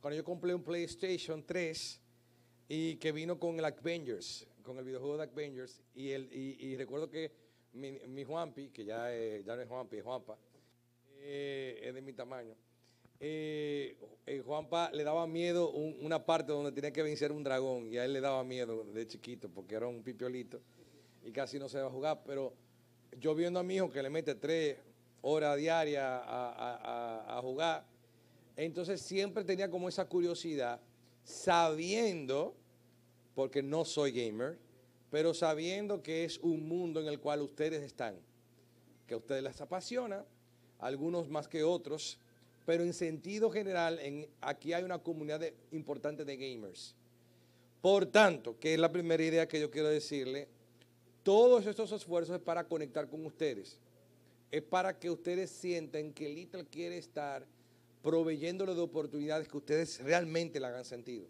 cuando yo compré un PlayStation 3 y que vino con el Avengers, con el videojuego de Avengers. Y, el, recuerdo que mi, Juanpi, que ya, eh, ya no es Juanpi, es Juanpa, eh, es de mi tamaño. Eh, eh Juanpa le daba miedo una parte donde tenía que vencer un dragón y a él le daba miedo de chiquito porque era un pipiolito y casi no se iba a jugar. Pero yo viendo a mi hijo que le mete tres horas diarias a, a jugar, entonces siempre tenía como esa curiosidad, sabiendo, porque no soy gamer, pero sabiendo que es un mundo en el cual ustedes están, que a ustedes las apasiona, algunos más que otros, pero en sentido general, aquí hay una comunidad importante de gamers. Por tanto, que es la primera idea que yo quiero decirle, todos estos esfuerzos es para conectar con ustedes, es para que ustedes sientan que Little quiere estar proveyéndole de oportunidades que ustedes realmente la hagan sentido.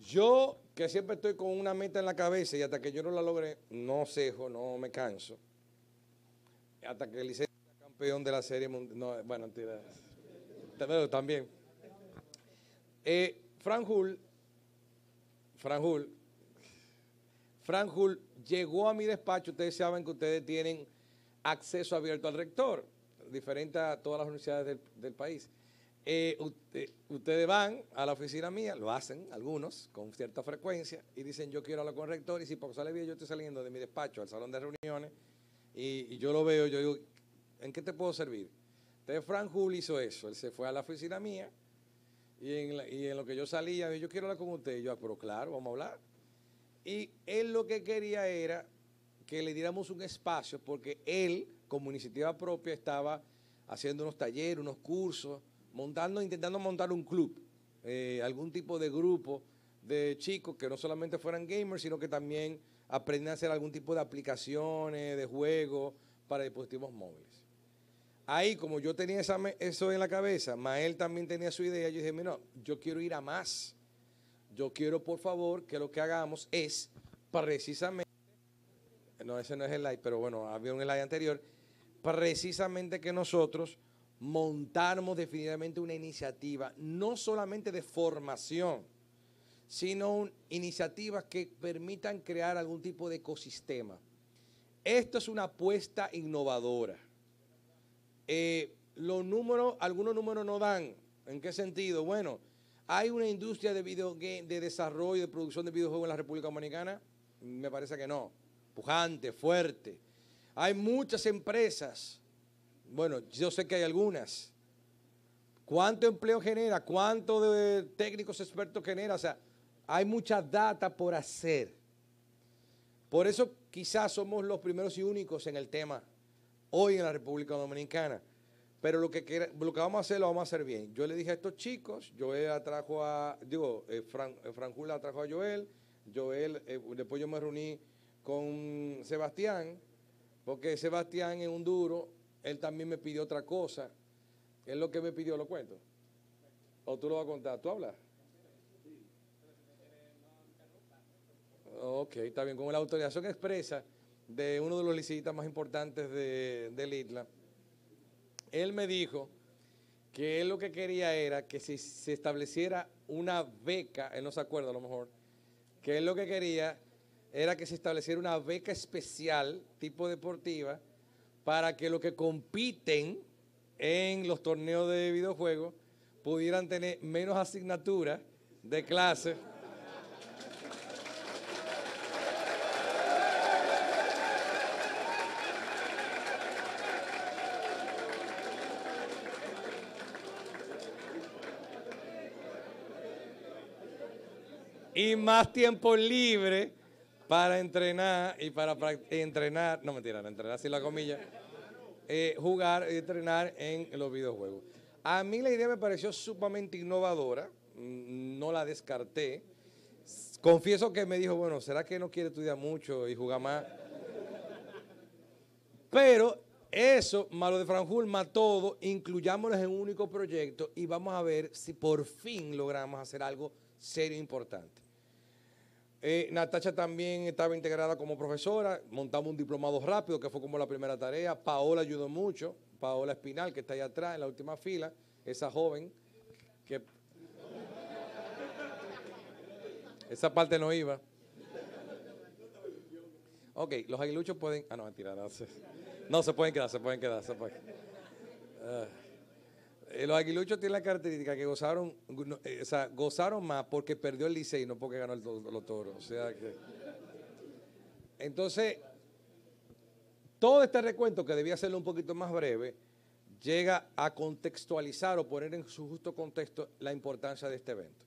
Yo, que siempre estoy con una meta en la cabeza y hasta que yo no la logre, no cejo, no me canso. Hasta que el licenciado sea campeón de la Serie Mundial. bueno, También. Eh, Frank Hull, Frank Frank Hull llegó a mi despacho. Ustedes saben que ustedes tienen acceso abierto al rector diferente a todas las universidades del, país. Eh, eh, ustedes van a la oficina mía, lo hacen algunos con cierta frecuencia, y dicen yo quiero hablar con rector, y si por sale bien yo estoy saliendo de mi despacho al salón de reuniones, y, yo lo veo, yo digo, ¿en qué te puedo servir? Entonces Frank Hull hizo eso, él se fue a la oficina mía, y en, lo que yo salía, yo quiero hablar con usted, y yo, ah, pero claro, vamos a hablar. Y él lo que quería era que le diéramos un espacio, porque él como iniciativa propia estaba haciendo unos talleres, unos cursos, montando, intentando montar un club, eh, algún tipo de grupo de chicos que no solamente fueran gamers, sino que también aprendieran a hacer algún tipo de aplicaciones, de juegos para dispositivos móviles. Ahí, como yo tenía esa, eso en la cabeza, Mael también tenía su idea, yo dije, mira, yo quiero ir a más. Yo quiero, por favor, que lo que hagamos es precisamente... No, ese no es el live, pero bueno, había un live anterior precisamente que nosotros montamos definitivamente una iniciativa, no solamente de formación, sino iniciativas que permitan crear algún tipo de ecosistema. Esto es una apuesta innovadora. Eh, los números, algunos números no dan. ¿En qué sentido? Bueno, hay una industria de, de desarrollo, de producción de videojuegos en la República Dominicana. Me parece que no. Pujante, fuerte hay muchas empresas. Bueno, yo sé que hay algunas. ¿Cuánto empleo genera? ¿Cuánto de técnicos expertos genera? O sea, hay mucha data por hacer. Por eso quizás somos los primeros y únicos en el tema hoy en la República Dominicana. Pero lo que, que vamos a hacer, lo vamos a hacer bien. Yo le dije a estos chicos, Joel atrajo a, digo, eh, eh, atrajo a Joel, Joel, eh, después yo me reuní con Sebastián, porque Sebastián es un duro, él también me pidió otra cosa. Es lo que me pidió lo cuento. O tú lo vas a contar, tú hablas. Ok, está bien. Con la autorización expresa de uno de los licitantes más importantes de, del Isla. él me dijo que él lo que quería era que si se estableciera una beca, él no se acuerda a lo mejor, que él lo que quería era que se estableciera una beca especial, tipo deportiva, para que los que compiten en los torneos de videojuegos pudieran tener menos asignaturas de clase y más tiempo libre para entrenar y para entrenar, no mentira, entrenar sin la comilla, eh, jugar y entrenar en los videojuegos. A mí la idea me pareció sumamente innovadora, mm, no la descarté. Confieso que me dijo, bueno, ¿será que no quiere estudiar mucho y jugar más? Pero eso, malo de Franjul, más todo, incluyámoslo en un único proyecto y vamos a ver si por fin logramos hacer algo serio e importante. Eh, Natacha también estaba integrada como profesora, montamos un diplomado rápido, que fue como la primera tarea. Paola ayudó mucho, Paola Espinal, que está ahí atrás, en la última fila, esa joven, que esa parte no iba. Ok, los aguiluchos pueden. Ah, no, mentira, no se, no, se pueden quedar, se pueden quedar, se pueden. Ah. Eh, los aguiluchos tienen la característica que gozaron, eh, gozaron más porque perdió el Licey, no porque ganó los toros. O sea Entonces, todo este recuento, que debía hacerlo un poquito más breve, llega a contextualizar o poner en su justo contexto la importancia de este evento.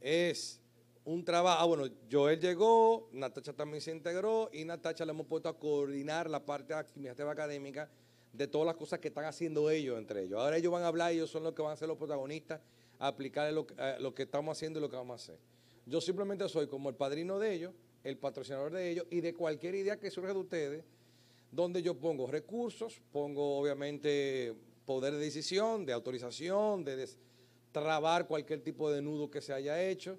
Es un trabajo, ah, bueno, Joel llegó, Natacha también se integró y Natacha le hemos puesto a coordinar la parte administrativa académica de todas las cosas que están haciendo ellos entre ellos. Ahora ellos van a hablar, ellos son los que van a ser los protagonistas, a aplicar lo, que estamos haciendo y lo que vamos a hacer. Yo simplemente soy como el padrino de ellos, el patrocinador de ellos y de cualquier idea que surja de ustedes, donde yo pongo recursos, pongo obviamente poder de decisión, de autorización, de trabar cualquier tipo de nudo que se haya hecho,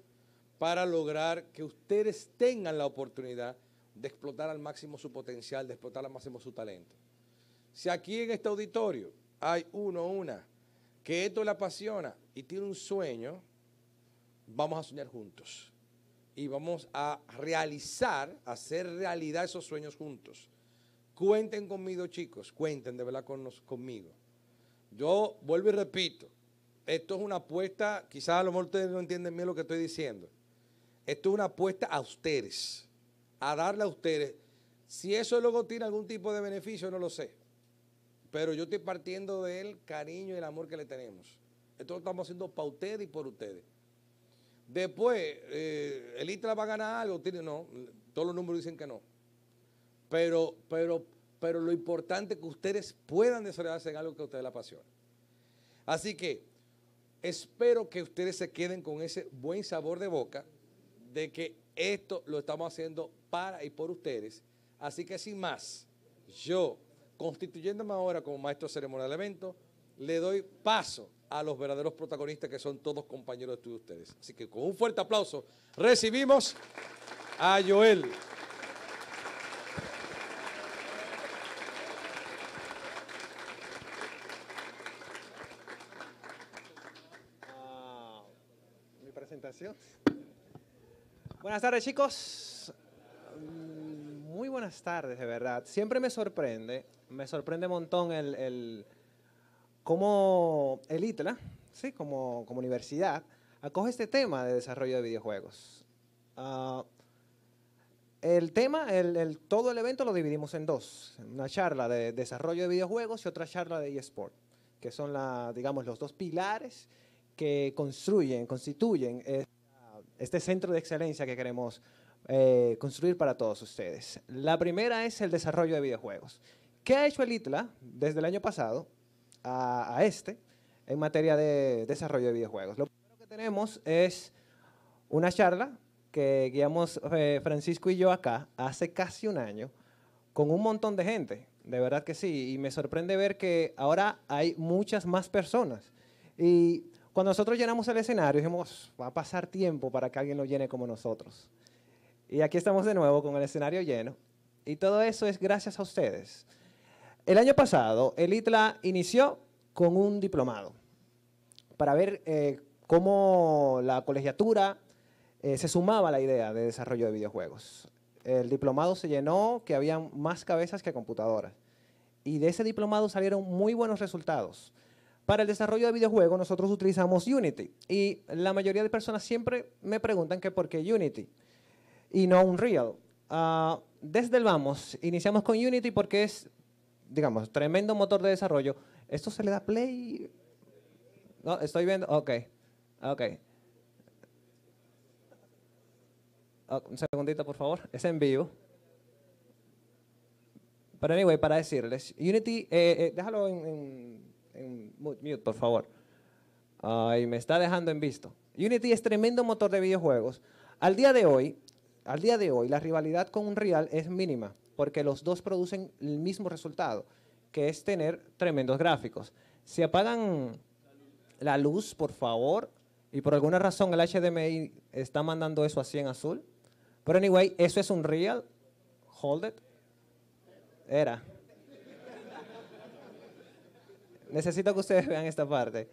para lograr que ustedes tengan la oportunidad de explotar al máximo su potencial, de explotar al máximo su talento. Si aquí en este auditorio hay uno o una que esto le apasiona y tiene un sueño, vamos a soñar juntos. Y vamos a realizar, hacer realidad esos sueños juntos. Cuenten conmigo, chicos, cuenten de verdad con conmigo. Yo vuelvo y repito, esto es una apuesta, quizás a lo mejor ustedes no entienden bien lo que estoy diciendo. Esto es una apuesta a ustedes, a darle a ustedes. Si eso luego tiene algún tipo de beneficio, no lo sé. Pero yo estoy partiendo del cariño y el amor que le tenemos. Esto lo estamos haciendo para ustedes y por ustedes. Después, eh, el ITRA va a ganar algo, tiene, no, todos los números dicen que no. Pero, pero, pero lo importante es que ustedes puedan desarrollarse en algo que a ustedes les apasiona. Así que espero que ustedes se queden con ese buen sabor de boca de que esto lo estamos haciendo para y por ustedes. Así que sin más, yo Constituyéndome ahora como maestro ceremonial del evento, le doy paso a los verdaderos protagonistas que son todos compañeros de ustedes. Así que con un fuerte aplauso recibimos a Joel. Ah, mi presentación. Buenas tardes chicos. Mm, muy buenas tardes, de verdad. Siempre me sorprende me sorprende un montón el, el cómo el ITLA, ¿sí? como, como universidad, acoge este tema de desarrollo de videojuegos. Ah, el tema, el, todo el evento lo dividimos en dos. Una charla de desarrollo de videojuegos y otra charla de eSport, que son, la, digamos, los dos pilares que construyen, constituyen este centro de excelencia que queremos eh, construir para todos ustedes. La primera es el desarrollo de videojuegos. ¿Qué ha hecho el ITLA desde el año pasado a, este en materia de desarrollo de videojuegos? Lo primero que tenemos es una charla que guiamos eh, Francisco y yo acá hace casi un año con un montón de gente, de verdad que sí, y me sorprende ver que ahora hay muchas más personas. Y cuando nosotros llenamos el escenario, dijimos, va a pasar tiempo para que alguien lo llene como nosotros. Y aquí estamos de nuevo con el escenario lleno. Y todo eso es gracias a ustedes. El año pasado, el ITLA inició con un diplomado para ver eh, cómo la colegiatura eh, se sumaba a la idea de desarrollo de videojuegos. El diplomado se llenó que había más cabezas que computadoras. Y de ese diplomado salieron muy buenos resultados. Para el desarrollo de videojuegos nosotros utilizamos Unity. Y la mayoría de personas siempre me preguntan que por qué Unity y no Unreal. Ah, desde el vamos, iniciamos con Unity porque es digamos, tremendo motor de desarrollo. ¿Esto se le da play? No, estoy viendo. Ok, ok. Oh, un segundito, por favor. Es en vivo. Pero anyway, para decirles, Unity, eh, eh, déjalo en, mute, por favor. Ay, me está dejando en visto. Unity es tremendo motor de videojuegos. Al día de hoy, al día de hoy, la rivalidad con Unreal es mínima porque los dos producen el mismo resultado, que es tener tremendos gráficos. Si apagan la luz, por favor, y por alguna razón el HDMI está mandando eso así en azul, pero anyway, eso es un real, hold it, era. Necesito que ustedes vean esta parte.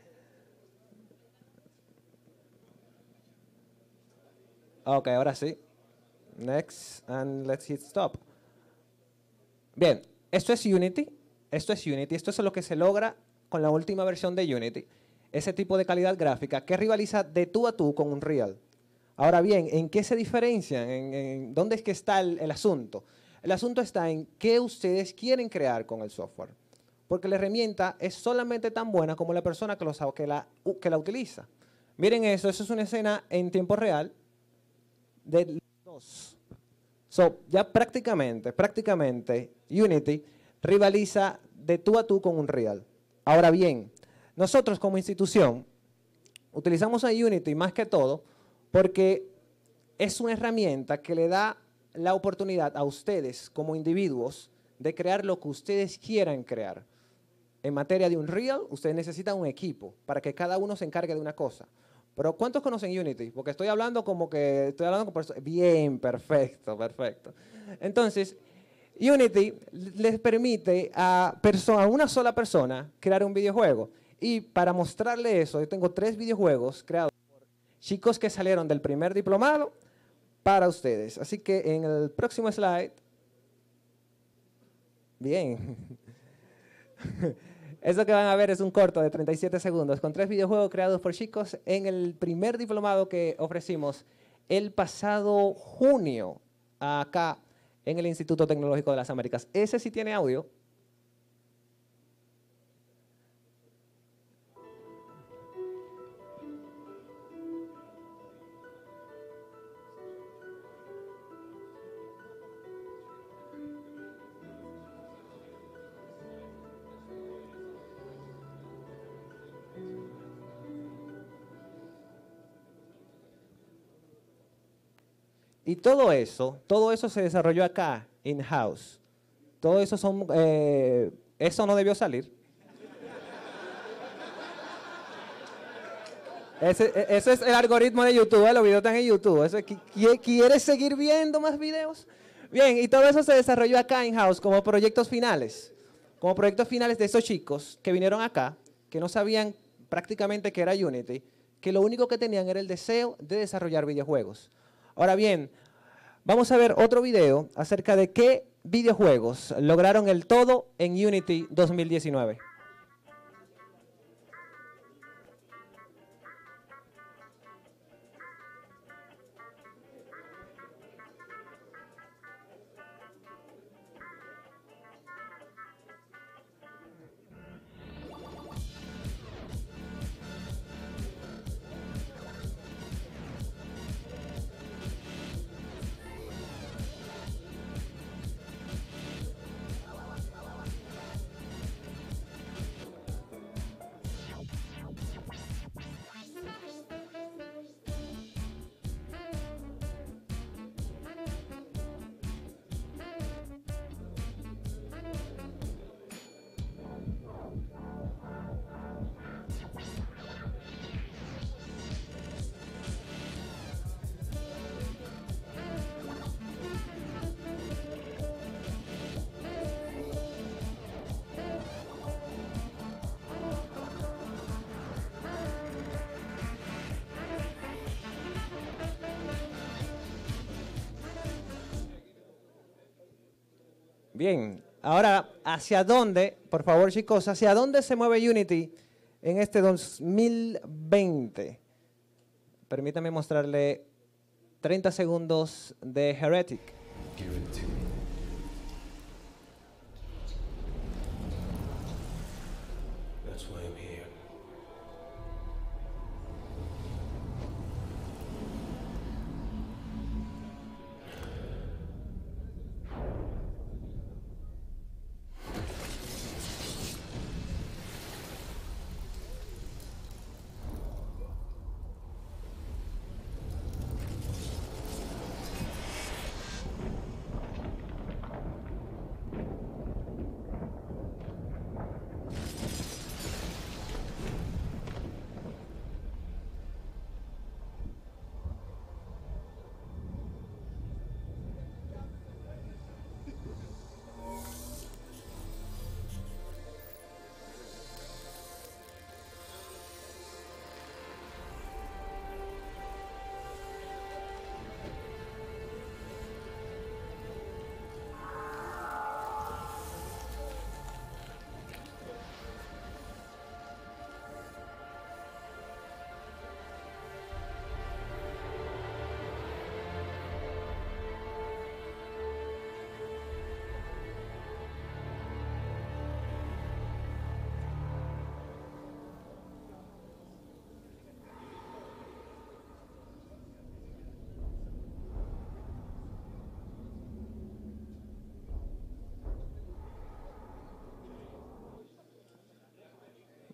Ok, ahora sí. Next, and let's hit stop. Bien, esto es Unity, esto es Unity, esto es lo que se logra con la última versión de Unity, ese tipo de calidad gráfica que rivaliza de tú a tú con Unreal. Ahora bien, ¿en qué se diferencian? ¿En, dónde es que está el, asunto? El asunto está en qué ustedes quieren crear con el software, porque la herramienta es solamente tan buena como la persona que, la, que la utiliza. Miren eso, eso es una escena en tiempo real de los... So, ya prácticamente, prácticamente, Unity rivaliza de tú a tú con Unreal. Ahora bien, nosotros como institución utilizamos a Unity más que todo porque es una herramienta que le da la oportunidad a ustedes como individuos de crear lo que ustedes quieran crear. En materia de Unreal, ustedes necesitan un equipo para que cada uno se encargue de una cosa. Pero ¿cuántos conocen Unity? Porque estoy hablando como que estoy hablando bien, perfecto, perfecto. Entonces, Unity les permite a, a una sola persona crear un videojuego. Y para mostrarle eso, yo tengo tres videojuegos creados por chicos que salieron del primer diplomado para ustedes. Así que en el próximo slide. Bien. Eso que van a ver es un corto de 37 segundos con tres videojuegos creados por chicos en el primer diplomado que ofrecimos el pasado junio acá en el Instituto Tecnológico de las Américas. Ese sí tiene audio, Y todo eso, todo eso se desarrolló acá, in-house. Todo eso son, eh, eso no debió salir. E, ese, es el algoritmo de YouTube, eh, los videos están en YouTube. ¿Quieres seguir viendo más videos? Bien, y todo eso se desarrolló acá in House como proyectos finales, como proyectos finales de esos chicos que vinieron acá, que no sabían prácticamente qué era Unity, que lo único que tenían era el deseo de desarrollar videojuegos. Ahora bien, vamos a ver otro video acerca de qué videojuegos lograron el todo en Unity 2019. Bien, ahora, ¿hacia dónde, por favor chicos, hacia dónde se mueve Unity en este 2020? Permítame mostrarle 30 segundos de Heretic.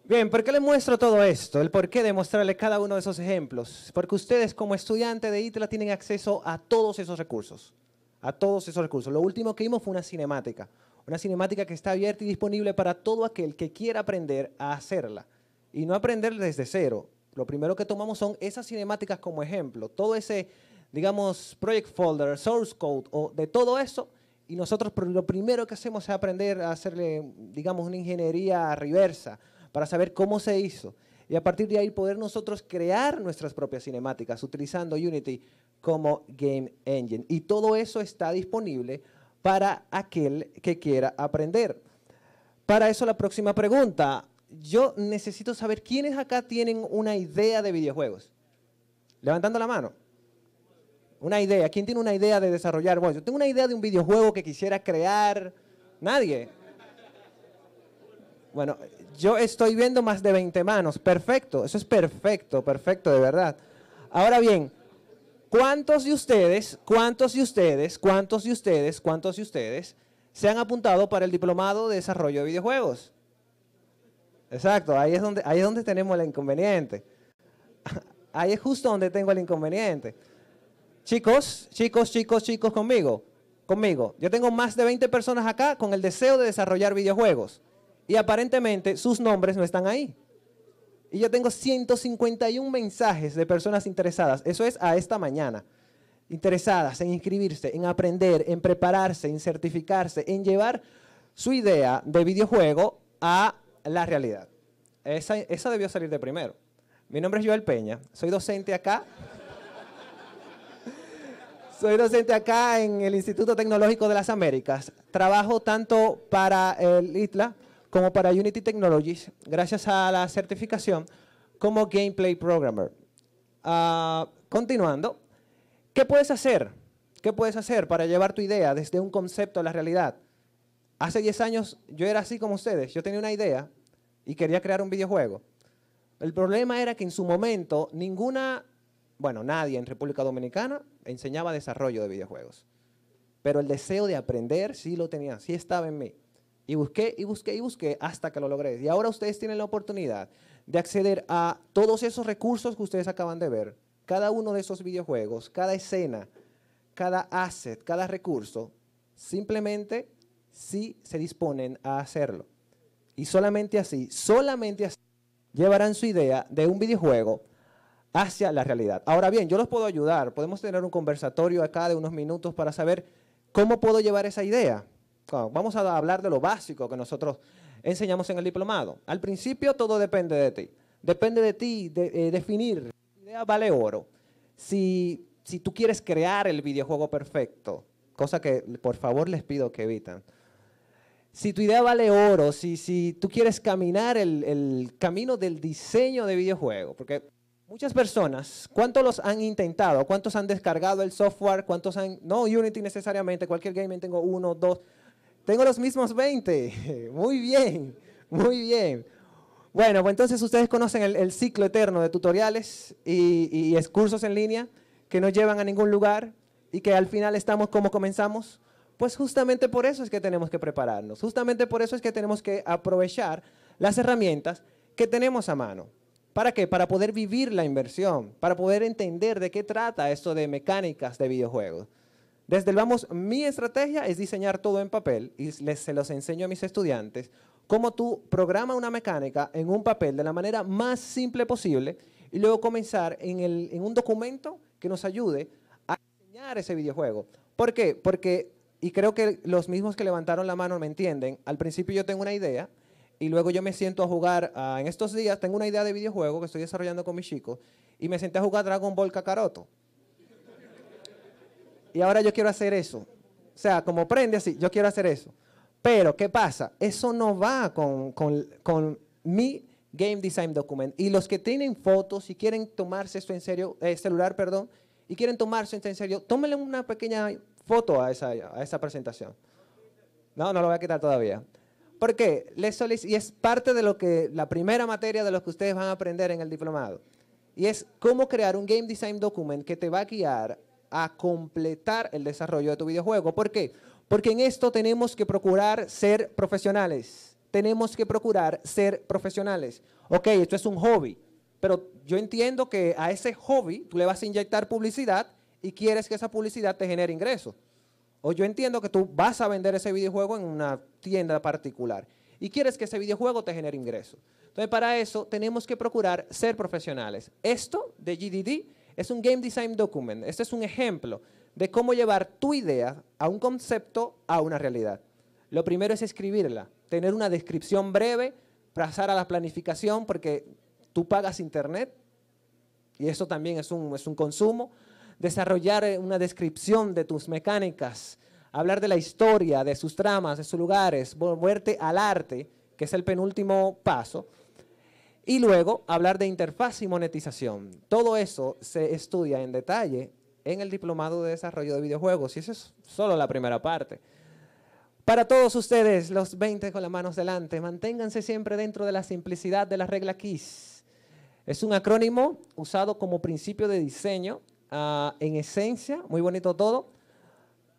Bien, ¿por qué les muestro todo esto? El porqué de mostrarles cada uno de esos ejemplos. Porque ustedes como estudiantes de ITLA tienen acceso a todos esos recursos. A todos esos recursos. Lo último que vimos fue una cinemática. Una cinemática que está abierta y disponible para todo aquel que quiera aprender a hacerla. Y no aprender desde cero. Lo primero que tomamos son esas cinemáticas como ejemplo. Todo ese, digamos, project folder, source code o de todo eso y nosotros lo primero que hacemos es aprender a hacerle, digamos, una ingeniería reversa para saber cómo se hizo y a partir de ahí poder nosotros crear nuestras propias cinemáticas utilizando Unity como Game Engine. Y todo eso está disponible para aquel que quiera aprender. Para eso la próxima pregunta. Yo necesito saber quiénes acá tienen una idea de videojuegos. Levantando la mano. Una idea. ¿Quién tiene una idea de desarrollar? Bueno, yo tengo una idea de un videojuego que quisiera crear. Nadie. Bueno, yo estoy viendo más de 20 manos. Perfecto, eso es perfecto, perfecto, de verdad. Ahora bien, ¿cuántos de ustedes, cuántos de ustedes, cuántos de ustedes, cuántos de ustedes se han apuntado para el diplomado de desarrollo de videojuegos? Exacto, ahí es donde, ahí es donde tenemos el inconveniente. Ahí es justo donde tengo el inconveniente. Chicos, chicos, chicos, chicos, conmigo, conmigo. Yo tengo más de 20 personas acá con el deseo de desarrollar videojuegos. Y aparentemente sus nombres no están ahí. Y yo tengo 151 mensajes de personas interesadas. Eso es a esta mañana. Interesadas en inscribirse, en aprender, en prepararse, en certificarse, en llevar su idea de videojuego a la realidad. Esa, debió salir de primero. Mi nombre es Joel Peña. Soy docente acá. Soy docente acá en el Instituto Tecnológico de las Américas. Trabajo tanto para el ITLA como para Unity Technologies, gracias a la certificación como Gameplay Programmer. Ah, continuando, ¿qué puedes hacer? ¿Qué puedes hacer para llevar tu idea desde un concepto a la realidad? Hace 10 años yo era así como ustedes, yo tenía una idea y quería crear un videojuego. El problema era que en su momento ninguna, bueno, nadie en República Dominicana enseñaba desarrollo de videojuegos. Pero el deseo de aprender sí lo tenía, sí estaba en mí. Y busqué y busqué y busqué hasta que lo logré. Y ahora ustedes tienen la oportunidad de acceder a todos esos recursos que ustedes acaban de ver, cada uno de esos videojuegos, cada escena, cada asset, cada recurso, simplemente si se disponen a hacerlo. Y solamente así, solamente así, llevarán su idea de un videojuego hacia la realidad. Ahora bien, yo los puedo ayudar, podemos tener un conversatorio acá de unos minutos para saber cómo puedo llevar esa idea vamos a hablar de lo básico que nosotros enseñamos en el diplomado. Al principio todo depende de ti. Depende de ti de, Si eh, definir. idea vale oro. Si, si tú quieres crear el videojuego perfecto, cosa que por favor les pido que evitan. Si tu idea vale oro, si, si tú quieres caminar el, el camino del diseño de videojuego, porque Muchas personas, ¿cuántos los han intentado? ¿Cuántos han descargado el software? ¿Cuántos han.? No Unity necesariamente, cualquier game tengo uno, dos, tengo los mismos 20. Muy bien, muy bien. Bueno, pues entonces ustedes conocen el, ciclo eterno de tutoriales y, y, y cursos en línea que no llevan a ningún lugar y que al final estamos como comenzamos. Pues justamente por eso es que tenemos que prepararnos, justamente por eso es que tenemos que aprovechar las herramientas que tenemos a mano. ¿Para qué? Para poder vivir la inversión, para poder entender de qué trata esto de mecánicas de videojuegos. Desde el vamos, mi estrategia es diseñar todo en papel y se los enseño a mis estudiantes cómo tú programas una mecánica en un papel de la manera más simple posible y luego comenzar en, el, en un documento que nos ayude a diseñar ese videojuego. ¿Por qué? Porque, y creo que los mismos que levantaron la mano me entienden, al principio yo tengo una idea y luego yo me siento a jugar, ah, en estos días tengo una idea de videojuego que estoy desarrollando con mis chicos y me senté a jugar Dragon Ball Kakaroto y ahora yo quiero hacer eso. O sea, como prende así, yo quiero hacer eso. Pero, ¿qué pasa? Eso no va con, con, mi Game Design Document. Y los que tienen fotos y quieren tomarse esto en serio, eh, celular, perdón, y quieren tomarse esto en serio, tómenle una pequeña foto a esa, a esa presentación. No, no lo voy a quitar todavía. ¿Por qué? y es parte de lo que la primera materia de lo que ustedes van a aprender en el diplomado. Y es cómo crear un Game Design Document que te va a guiar a completar el desarrollo de tu videojuego. ¿Por qué? Porque en esto tenemos que procurar ser profesionales. Tenemos que procurar ser profesionales. Ok, esto es un hobby, pero yo entiendo que a ese hobby tú le vas a inyectar publicidad y quieres que esa publicidad te genere ingresos. O yo entiendo que tú vas a vender ese videojuego en una tienda particular y quieres que ese videojuego te genere ingresos. Entonces, para eso tenemos que procurar ser profesionales. Esto de GDD es un Game Design Document. Este es un ejemplo de cómo llevar tu idea a un concepto, a una realidad. Lo primero es escribirla, tener una descripción breve, pasar a la planificación, porque tú pagas internet, y eso también es un, es un consumo. Desarrollar eh, una descripción de tus mecánicas, hablar de la historia, de sus tramas, de sus lugares, volverte al arte, que es el penúltimo paso. Y luego hablar de interfaz y monetización. Todo eso se estudia en detalle en el Diplomado de Desarrollo de Videojuegos y esa es solo la primera parte. Para todos ustedes, los 20 con las manos delante, manténganse siempre dentro de la simplicidad de la regla KISS. Es un acrónimo usado como principio de diseño, ah, en esencia, muy bonito todo.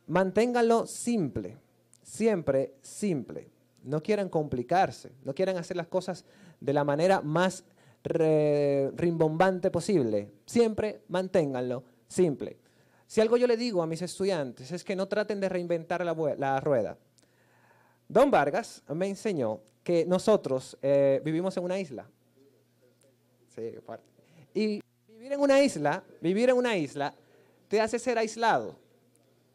Manténganlo simple, siempre simple. No quieran complicarse, no quieran hacer las cosas de la manera más rimbombante posible. Siempre manténganlo simple. Si algo yo le digo a mis estudiantes es que no traten de reinventar la, rueda. Don Vargas me enseñó que nosotros eh, vivimos en una isla. Sí, y vivir en una isla, vivir en una isla te hace ser aislado.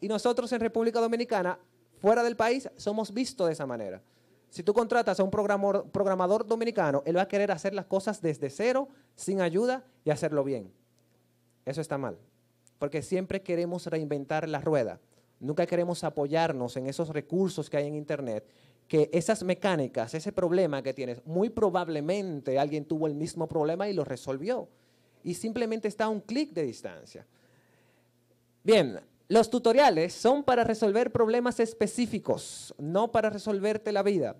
Y nosotros en República Dominicana, fuera del país, somos vistos de esa manera. Si tú contratas a un programador, dominicano, él va a querer hacer las cosas desde cero, sin ayuda y hacerlo bien. Eso está mal, porque siempre queremos reinventar la rueda. Nunca queremos apoyarnos en esos recursos que hay en Internet, que esas mecánicas, ese problema que tienes, muy probablemente alguien tuvo el mismo problema y lo resolvió. Y simplemente está a un clic de distancia. Bien, los tutoriales son para resolver problemas específicos, no para resolverte la vida.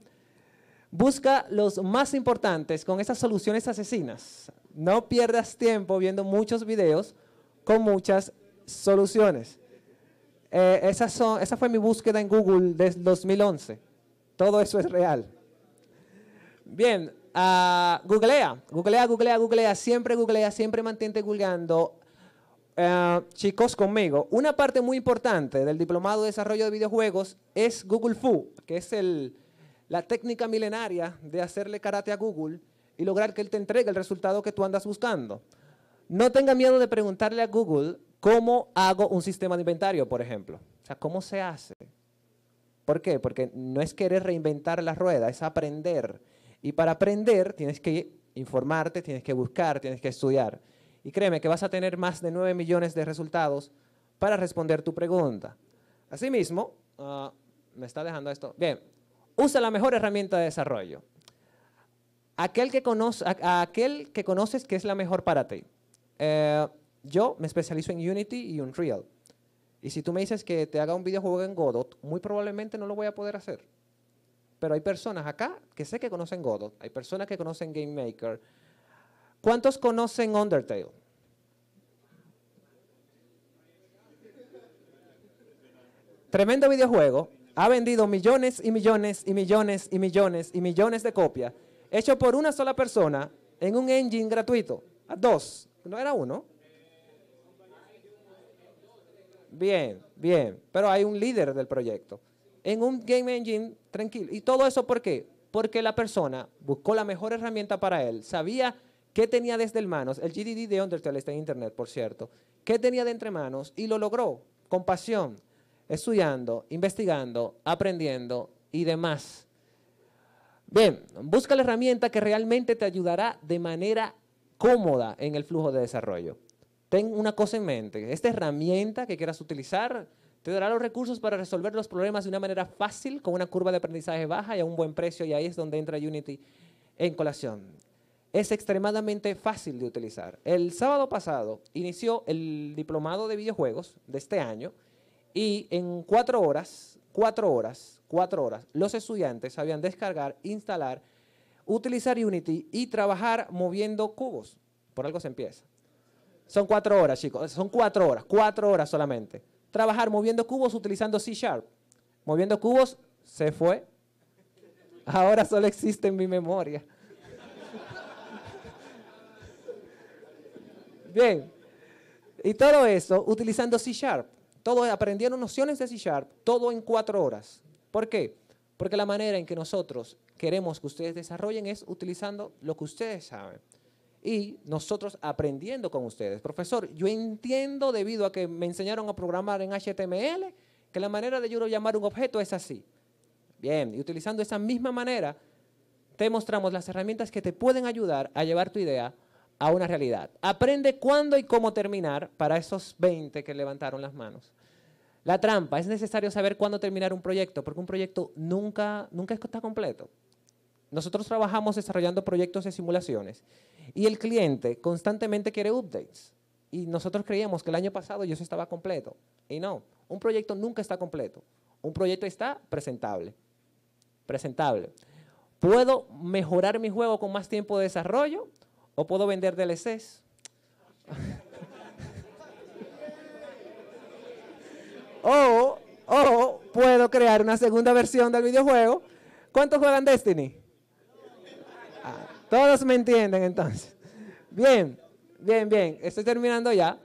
Busca los más importantes con esas soluciones asesinas. No pierdas tiempo viendo muchos videos con muchas soluciones. Eh, esas son, esa fue mi búsqueda en Google desde 2011. Todo eso es real. Bien, ah, googlea, googlea, googlea, googlea, siempre googlea, siempre mantente googleando eh, chicos conmigo, una parte muy importante del Diplomado de Desarrollo de Videojuegos es Google Fu, que es la técnica milenaria de hacerle karate a Google y lograr que él te entregue el resultado que tú andas buscando. No tenga miedo de preguntarle a Google cómo hago un sistema de inventario, por ejemplo. O sea, ¿cómo se hace? ¿Por qué? Porque no es querer reinventar la rueda, es aprender. Y para aprender tienes que informarte, tienes que buscar, tienes que estudiar. Y créeme que vas a tener más de 9 millones de resultados para responder tu pregunta. Asimismo, ah, me está dejando esto. Bien, usa la mejor herramienta de desarrollo. Aquel que, conoce, a, aquel que conoces que es la mejor para ti. Eh, yo me especializo en Unity y Unreal. Y si tú me dices que te haga un videojuego en Godot, muy probablemente no lo voy a poder hacer. Pero hay personas acá que sé que conocen Godot, hay personas que conocen GameMaker, ¿Cuántos conocen Undertale? Tremendo videojuego. Ha vendido millones y millones y millones y millones y millones de copias. Hecho por una sola persona en un engine gratuito. Ah, dos. No era uno. Bien, bien. Pero hay un líder del proyecto. En un game engine tranquilo. ¿Y todo eso por qué? Porque la persona buscó la mejor herramienta para él. Sabía ¿Qué tenía desde este manos? El GDD de Undertale está en internet, por cierto. ¿Qué tenía de entre manos? Y lo logró con pasión, estudiando, investigando, aprendiendo y demás. Bien, busca la herramienta que realmente te ayudará de manera cómoda en el flujo de desarrollo. Ten una cosa en mente, esta herramienta que quieras utilizar te dará los recursos para resolver los problemas de una manera fácil, con una curva de aprendizaje baja y a un buen precio, y ahí es donde entra Unity en colación es extremadamente fácil de utilizar. El sábado pasado inició el diplomado de videojuegos de este año y en cuatro horas, cuatro horas, cuatro horas, los estudiantes sabían descargar, instalar, utilizar Unity y trabajar moviendo cubos. Por algo se empieza. Son cuatro horas, chicos, son cuatro horas, cuatro horas solamente. Trabajar moviendo cubos utilizando C Sharp. Moviendo cubos se fue. Ahora solo existe en mi memoria. Bien. Y todo eso utilizando C Sharp. Todos aprendieron nociones de C Sharp, todo en cuatro horas. ¿Por qué? Porque la manera en que nosotros queremos que ustedes desarrollen es utilizando lo que ustedes saben. Y nosotros aprendiendo con ustedes. Profesor, yo entiendo debido a que me enseñaron a programar en HTML que la manera de yo llamar un objeto es así. Bien, y utilizando esa misma manera, te mostramos las herramientas que te pueden ayudar a llevar tu idea a una realidad. Aprende cuándo y cómo terminar para esos 20 que levantaron las manos. La trampa, es necesario saber cuándo terminar un proyecto, porque un proyecto nunca, nunca está completo. Nosotros trabajamos desarrollando proyectos de simulaciones y el cliente constantemente quiere updates. Y nosotros creíamos que el año pasado yo estaba completo. Y no, un proyecto nunca está completo. Un proyecto está presentable. Presentable. ¿Puedo mejorar mi juego con más tiempo de desarrollo? O puedo vender DLCs. o, o puedo crear una segunda versión del videojuego. ¿Cuántos juegan Destiny? Ah, todos me entienden entonces. Bien, bien, bien. Estoy terminando ya.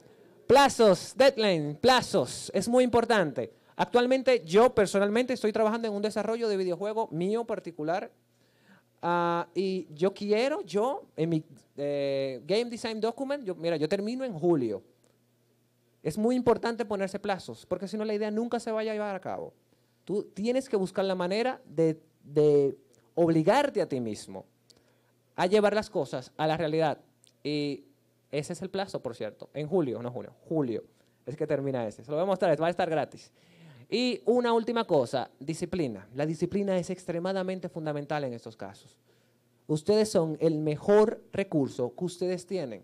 Plazos, deadline, plazos. Es muy importante. Actualmente yo personalmente estoy trabajando en un desarrollo de videojuego mío particular ah, y yo quiero, yo, en mi eh, Game Design Document, mira, yo termino en julio. Es muy importante ponerse plazos, porque si no la idea nunca se va a llevar a cabo. Tú tienes que buscar la manera de, de obligarte a ti mismo a llevar las cosas a la realidad. Y ese es el plazo, por cierto. En julio, no junio, julio es que termina ese. Se lo voy a mostrar, va a estar gratis. Y una última cosa, disciplina. La disciplina es extremadamente fundamental en estos casos. Ustedes son el mejor recurso que ustedes tienen.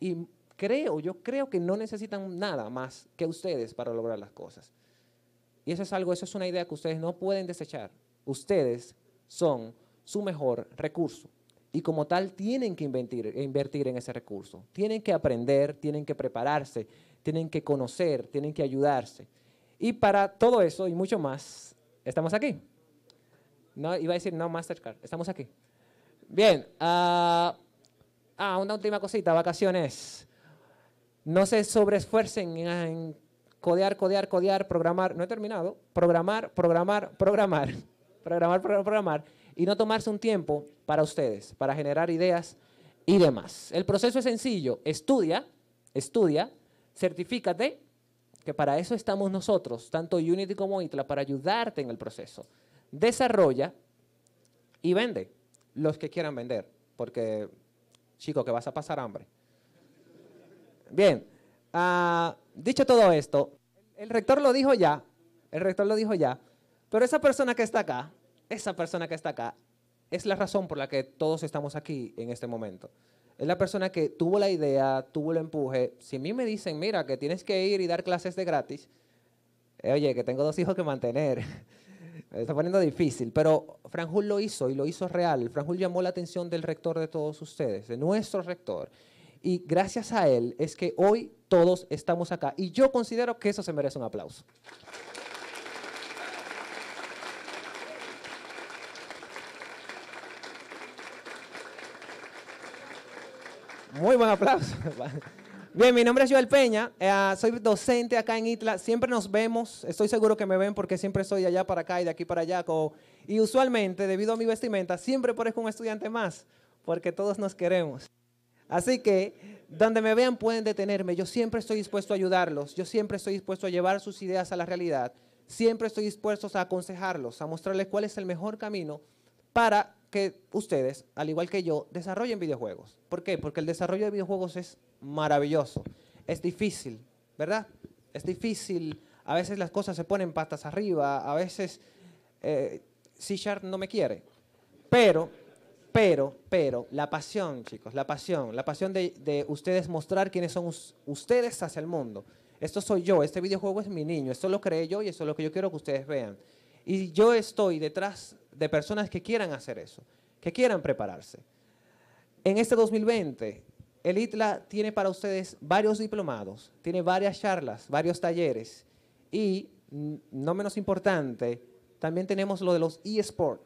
Y creo, yo creo que no necesitan nada más que ustedes para lograr las cosas. Y eso es algo, eso es una idea que ustedes no pueden desechar. Ustedes son su mejor recurso. Y como tal, tienen que invertir, invertir en ese recurso. Tienen que aprender, tienen que prepararse, tienen que conocer, tienen que ayudarse. Y para todo eso y mucho más, estamos aquí. No, iba a decir no Mastercard, estamos aquí. Bien. Ah, ah, una última cosita, vacaciones. No se sobreesfuercen en codear, codear, codear, programar. No he terminado. Programar, programar, programar. Programar, programar, programar. Y no tomarse un tiempo para ustedes, para generar ideas y demás. El proceso es sencillo. Estudia, estudia, certifícate, que para eso estamos nosotros, tanto Unity como ITLA, para ayudarte en el proceso. Desarrolla y vende los que quieran vender, porque chico, que vas a pasar hambre. Bien, ah, dicho todo esto, el rector lo dijo ya, el rector lo dijo ya, pero esa persona que está acá, esa persona que está acá, es la razón por la que todos estamos aquí en este momento. Es la persona que tuvo la idea, tuvo el empuje. Si a mí me dicen, mira, que tienes que ir y dar clases de gratis, eh, oye, que tengo dos hijos que mantener. está poniendo difícil, pero Franjul lo hizo y lo hizo real. Franjul llamó la atención del rector de todos ustedes, de nuestro rector. Y gracias a él es que hoy todos estamos acá. Y yo considero que eso se merece un aplauso. Muy buen aplauso. Bien, mi nombre es Joel Peña, eh, soy docente acá en Itla, siempre nos vemos, estoy seguro que me ven porque siempre soy de allá para acá y de aquí para allá, y usualmente, debido a mi vestimenta, siempre parezco un estudiante más, porque todos nos queremos. Así que, donde me vean pueden detenerme, yo siempre estoy dispuesto a ayudarlos, yo siempre estoy dispuesto a llevar sus ideas a la realidad, siempre estoy dispuesto a aconsejarlos, a mostrarles cuál es el mejor camino para que ustedes, al igual que yo, desarrollen videojuegos. ¿Por qué? Porque el desarrollo de videojuegos es maravilloso. Es difícil, ¿verdad? Es difícil. A veces las cosas se ponen patas arriba, a veces si eh, C no me quiere. Pero, pero, pero, la pasión, chicos, la pasión, la pasión de, de ustedes mostrar quiénes son ustedes hacia el mundo. Esto soy yo, este videojuego es mi niño, esto lo creé yo y eso es lo que yo quiero que ustedes vean. Y yo estoy detrás de personas que quieran hacer eso, que quieran prepararse. En este 2020, el ITLA tiene para ustedes varios diplomados, tiene varias charlas, varios talleres y, no menos importante, también tenemos lo de los eSports.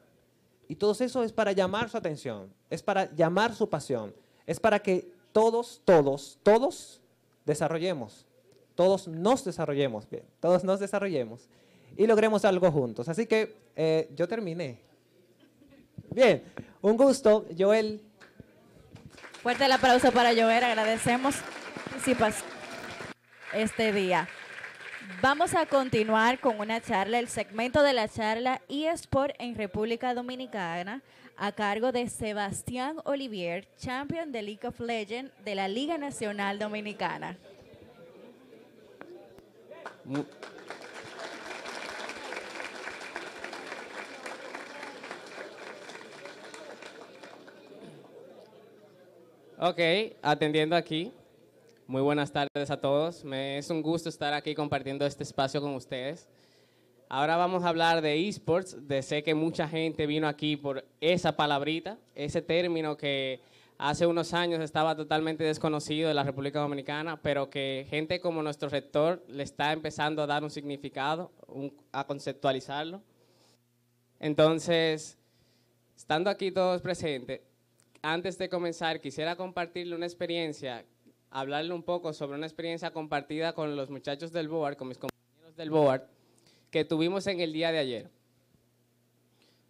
Y todo eso es para llamar su atención, es para llamar su pasión, es para que todos, todos, todos desarrollemos, todos nos desarrollemos, bien, todos nos desarrollemos y logremos algo juntos. Así que eh, yo terminé. Bien, un gusto, Joel. Fuerte el aplauso para llover. agradecemos este día. Vamos a continuar con una charla, el segmento de la charla eSport en República Dominicana a cargo de Sebastián Olivier, champion de League of Legends de la Liga Nacional Dominicana. Ok, atendiendo aquí. Muy buenas tardes a todos. Me es un gusto estar aquí compartiendo este espacio con ustedes. Ahora vamos a hablar de esports. de Sé que mucha gente vino aquí por esa palabrita, ese término que hace unos años estaba totalmente desconocido en la República Dominicana, pero que gente como nuestro rector le está empezando a dar un significado, a conceptualizarlo. Entonces, estando aquí todos presentes, antes de comenzar, quisiera compartirle una experiencia, hablarle un poco sobre una experiencia compartida con los muchachos del board, con mis compañeros del board, que tuvimos en el día de ayer.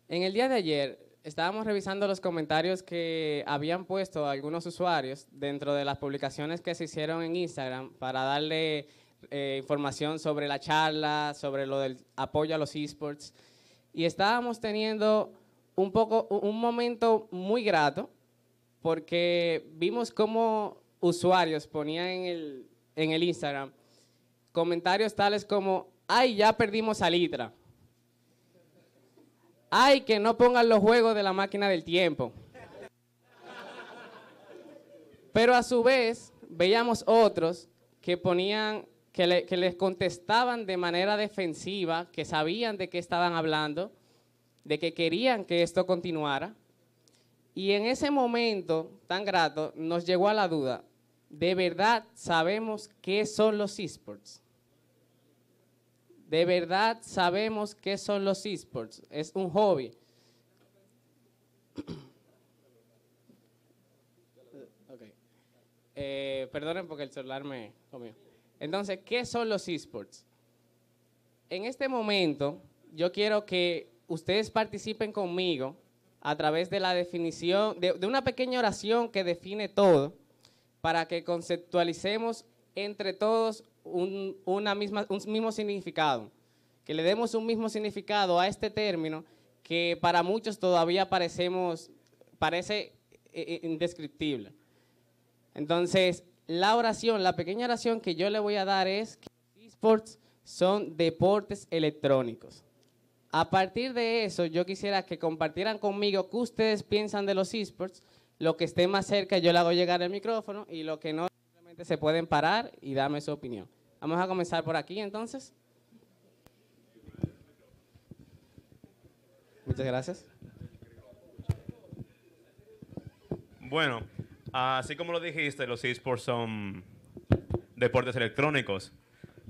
En el día de ayer estábamos revisando los comentarios que habían puesto algunos usuarios dentro de las publicaciones que se hicieron en Instagram para darle eh, información sobre la charla, sobre lo del apoyo a los esports. Y estábamos teniendo un poco un momento muy grato porque vimos cómo usuarios ponían en el, en el Instagram comentarios tales como, ay, ya perdimos a Litra. Ay, que no pongan los juegos de la máquina del tiempo. Pero a su vez, veíamos otros que ponían, que, que, les contestaban de manera defensiva, que sabían de qué estaban hablando, de que querían que esto continuara. Y en ese momento tan grato nos llegó a la duda, ¿de verdad sabemos qué son los esports? ¿De verdad sabemos qué son los esports? Es un hobby. Eh, perdonen porque el celular me comió. Entonces, ¿qué son los esports? En este momento, yo quiero que ustedes participen conmigo a través de la definición, de, una pequeña oración que define todo, para que conceptualicemos entre todos un, una misma, un mismo significado, que le demos un mismo significado a este término que para muchos todavía parecemos, parece eh, eh, indescriptible. Entonces, la oración, la pequeña oración que yo le voy a dar es que esports son deportes electrónicos. A partir de eso, yo quisiera que compartieran conmigo qué ustedes piensan de los esports. Lo que esté más cerca, yo le hago llegar el micrófono y lo que no, simplemente se pueden parar y darme su opinión. Vamos a comenzar por aquí entonces. Muchas gracias. Bueno, así como lo dijiste, los esports son deportes electrónicos,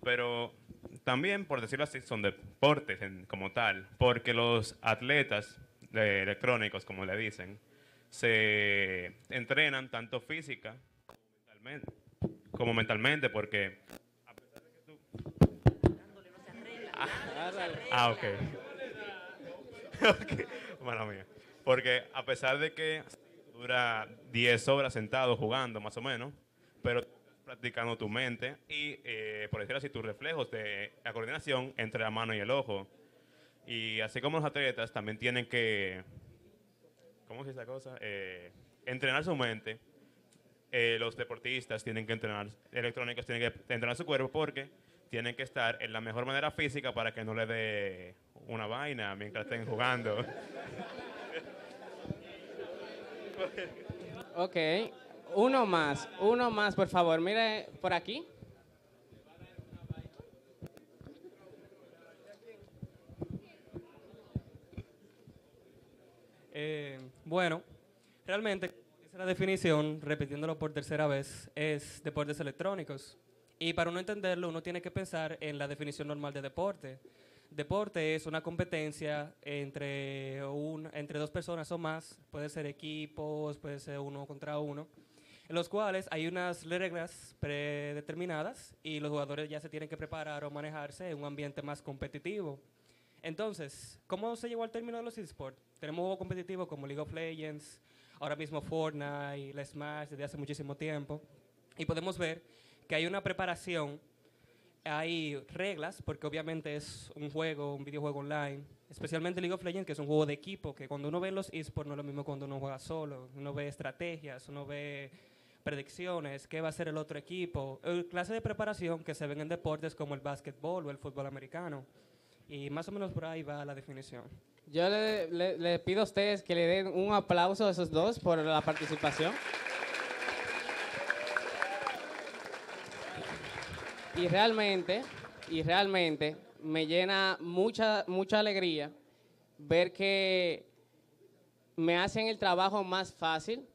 pero también, por decirlo así, son deportes como tal, porque los atletas eh, electrónicos, como le dicen, se entrenan tanto física como mentalmente, porque a pesar de que tú... Ah, Porque a pesar de que dura 10 horas sentado jugando, más o menos, pero practicando tu mente y, eh, por decir así, tus reflejos de la coordinación entre la mano y el ojo. Y así como los atletas también tienen que, ¿cómo es esa cosa? Eh, entrenar su mente. Eh, los deportistas tienen que entrenar, electrónicos tienen que entrenar su cuerpo porque tienen que estar en la mejor manera física para que no le dé una vaina mientras estén jugando. ok, uno más, uno más, por favor. Mire por aquí. Eh, bueno, realmente la definición, repitiéndolo por tercera vez, es deportes electrónicos. Y para uno entenderlo, uno tiene que pensar en la definición normal de deporte. Deporte es una competencia entre, entre dos personas o más, puede ser equipos, puede ser uno contra uno en los cuales hay unas reglas predeterminadas y los jugadores ya se tienen que preparar o manejarse en un ambiente más competitivo. Entonces, ¿cómo se llegó al término de los esports? Tenemos juegos competitivos como League of Legends, ahora mismo Fortnite, les Smash desde hace muchísimo tiempo, y podemos ver que hay una preparación, hay reglas, porque obviamente es un juego, un videojuego online, especialmente League of Legends, que es un juego de equipo, que cuando uno ve los esports no es lo mismo cuando uno juega solo, uno ve estrategias, uno ve predicciones, qué va a ser el otro equipo, eh, clases de preparación que se ven en deportes como el básquetbol o el fútbol americano. Y más o menos por ahí va la definición. Yo le, le pido a ustedes que le den un aplauso a esos dos por la participación. Y realmente, y realmente me llena mucha, mucha alegría ver que me hacen el trabajo más fácil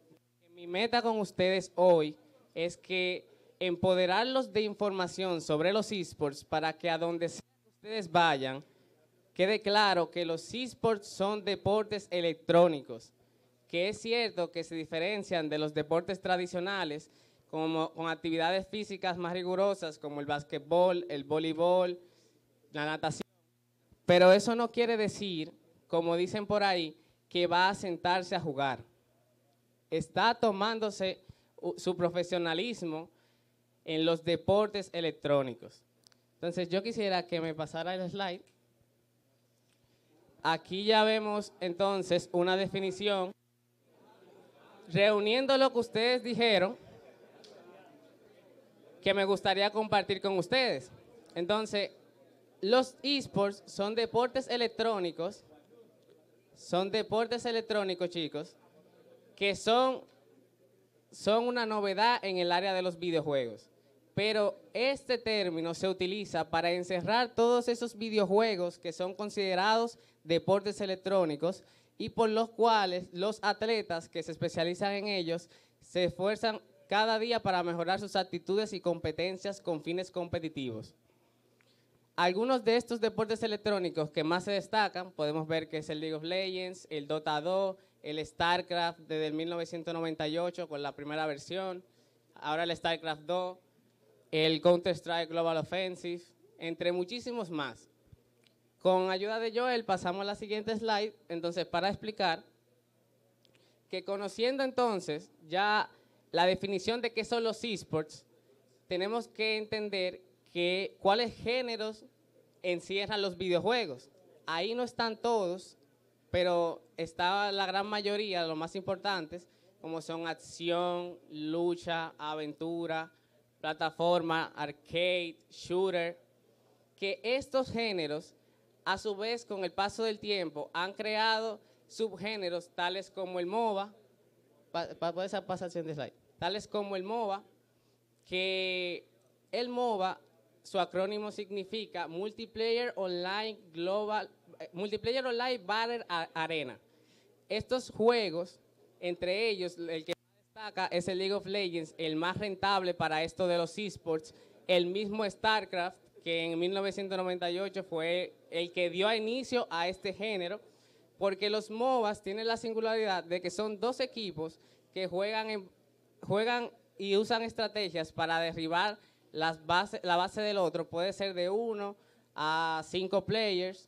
mi meta con ustedes hoy es que empoderarlos de información sobre los esports para que a donde ustedes vayan, quede claro que los esports son deportes electrónicos, que es cierto que se diferencian de los deportes tradicionales como, con actividades físicas más rigurosas como el básquetbol, el voleibol, la natación. Pero eso no quiere decir, como dicen por ahí, que va a sentarse a jugar está tomándose su profesionalismo en los deportes electrónicos. Entonces yo quisiera que me pasara el slide. Aquí ya vemos entonces una definición. Reuniendo lo que ustedes dijeron, que me gustaría compartir con ustedes. Entonces, los esports son deportes electrónicos, son deportes electrónicos, chicos, que son, son una novedad en el área de los videojuegos. Pero este término se utiliza para encerrar todos esos videojuegos que son considerados deportes electrónicos y por los cuales los atletas que se especializan en ellos se esfuerzan cada día para mejorar sus actitudes y competencias con fines competitivos. Algunos de estos deportes electrónicos que más se destacan, podemos ver que es el League of Legends, el Dota 2, el StarCraft desde el 1998 con la primera versión, ahora el StarCraft 2, el Counter-Strike Global Offensive, entre muchísimos más. Con ayuda de Joel pasamos a la siguiente slide, entonces para explicar que conociendo entonces ya la definición de qué son los esports, tenemos que entender que cuáles géneros encierran los videojuegos. Ahí no están todos, pero estaba la gran mayoría, de los más importantes, como son acción, lucha, aventura, plataforma, arcade, shooter, que estos géneros, a su vez, con el paso del tiempo, han creado subgéneros tales como el MOBA, puedes pasar slide, tales como el MOBA, que el MOBA, su acrónimo significa Multiplayer Online Global eh, multiplayer online Battle Arena. Estos juegos, entre ellos, el que destaca es el League of Legends, el más rentable para esto de los esports, el mismo StarCraft, que en 1998 fue el que dio inicio a este género, porque los MOBAs tienen la singularidad de que son dos equipos que juegan, juegan y usan estrategias para derribar las base, la base del otro, puede ser de uno a cinco players,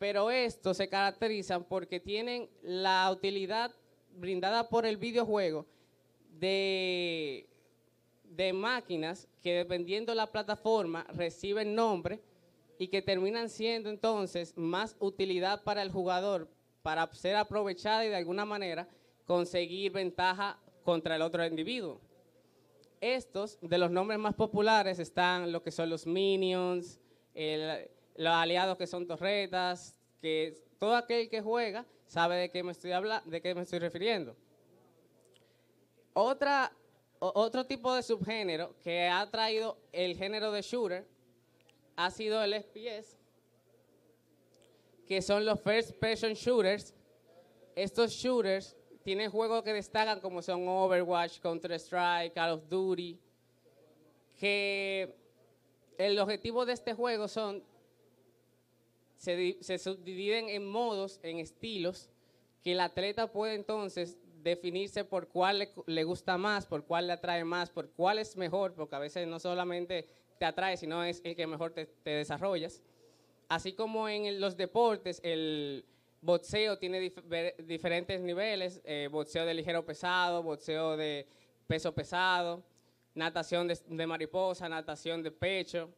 pero estos se caracterizan porque tienen la utilidad brindada por el videojuego de, de máquinas que dependiendo de la plataforma reciben nombre y que terminan siendo entonces más utilidad para el jugador para ser aprovechada y de alguna manera conseguir ventaja contra el otro individuo. Estos, de los nombres más populares, están lo que son los minions, el, los aliados que son torretas, que todo aquel que juega sabe de qué me estoy, hablando, de qué me estoy refiriendo. Otra, otro tipo de subgénero que ha traído el género de shooter ha sido el FPS, que son los first person shooters. Estos shooters tienen juegos que destacan como son Overwatch, Counter-Strike, Call of Duty, que el objetivo de este juego son se, subdividen en modos, en estilos, que el atleta puede entonces definirse por cuál le, gusta más, por cuál le atrae más, por cuál es mejor, porque a veces no solamente te atrae, sino es el que mejor te, desarrollas. Así como en los deportes, el boxeo tiene diferentes niveles, eh, boxeo de ligero pesado, boxeo de peso pesado, natación de, mariposa, natación de pecho.